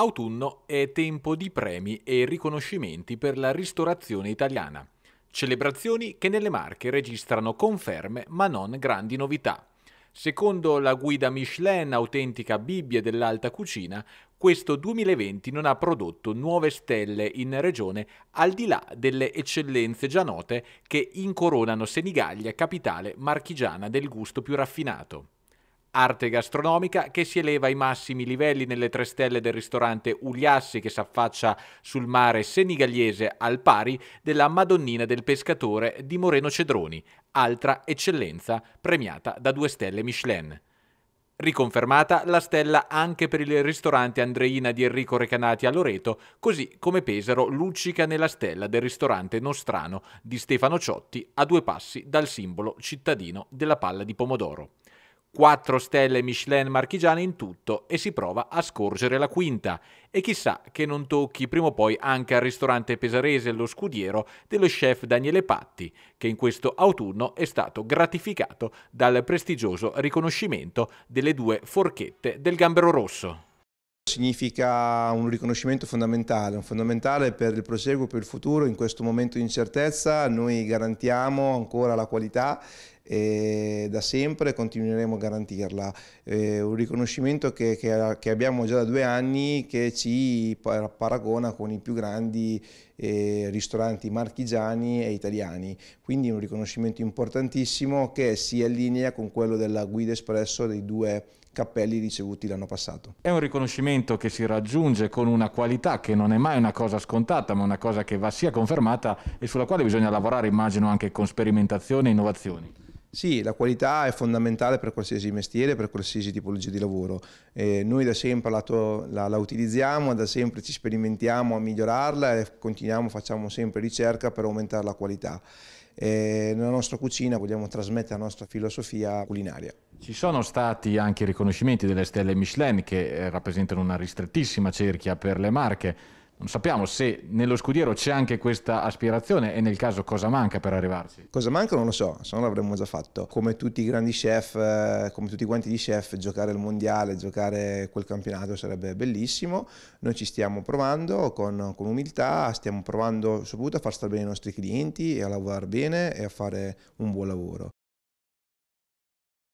Autunno è tempo di premi e riconoscimenti per la ristorazione italiana. Celebrazioni che nelle Marche registrano conferme ma non grandi novità. Secondo la guida Michelin, autentica Bibbia dell'alta cucina, questo 2020 non ha prodotto nuove stelle in regione al di là delle eccellenze già note che incoronano Senigallia, capitale marchigiana del gusto più raffinato. Arte gastronomica che si eleva ai massimi livelli nelle tre stelle del ristorante Uliassi che s'affaccia sul mare senigallese al pari della Madonnina del Pescatore di Moreno Cedroni, altra eccellenza premiata da due stelle Michelin. Riconfermata la stella anche per il ristorante Andreina di Enrico Recanati a Loreto, così come Pesaro luccica nella stella del ristorante Nostrano di Stefano Ciotti a due passi dal simbolo cittadino della palla di pomodoro. 4 stelle Michelin marchigiane in tutto e si prova a scorgere la quinta. E chissà che non tocchi prima o poi anche al ristorante pesarese lo scudiero dello chef Daniele Patti, che in questo autunno è stato gratificato dal prestigioso riconoscimento delle due forchette del Gambero Rosso. Significa un riconoscimento fondamentale, un fondamentale per il proseguo, per il futuro. In questo momento di incertezza noi garantiamo ancora la qualità e da sempre continueremo a garantirla. È eh, un riconoscimento che, che, che, abbiamo già da due anni che ci paragona con i più grandi eh, ristoranti marchigiani e italiani, quindi un riconoscimento importantissimo che si allinea con quello della Guida Espresso dei due cappelli ricevuti l'anno passato. È un riconoscimento che si raggiunge con una qualità che non è mai una cosa scontata, ma una cosa che va sia confermata e sulla quale bisogna lavorare, immagino, anche con sperimentazione e innovazioni. Sì, la qualità è fondamentale per qualsiasi mestiere, per qualsiasi tipologia di lavoro. Eh, noi da sempre la, la, la, utilizziamo, da sempre ci sperimentiamo a migliorarla e continuiamo, facciamo sempre ricerca per aumentare la qualità. Eh, nella nostra cucina vogliamo trasmettere la nostra filosofia culinaria. Ci sono stati anche riconoscimenti delle stelle Michelin che eh, rappresentano una ristrettissima cerchia per le marche. Non sappiamo se nello scudiero c'è anche questa aspirazione e nel caso cosa manca per arrivarci. Cosa manca non lo so, se no l'avremmo già fatto. Come tutti i grandi chef, eh, come tutti quanti gli chef, giocare il mondiale, giocare quel campionato sarebbe bellissimo. Noi ci stiamo provando con, con umiltà, stiamo provando soprattutto a far stare bene i nostri clienti e a lavorare bene e a fare un buon lavoro.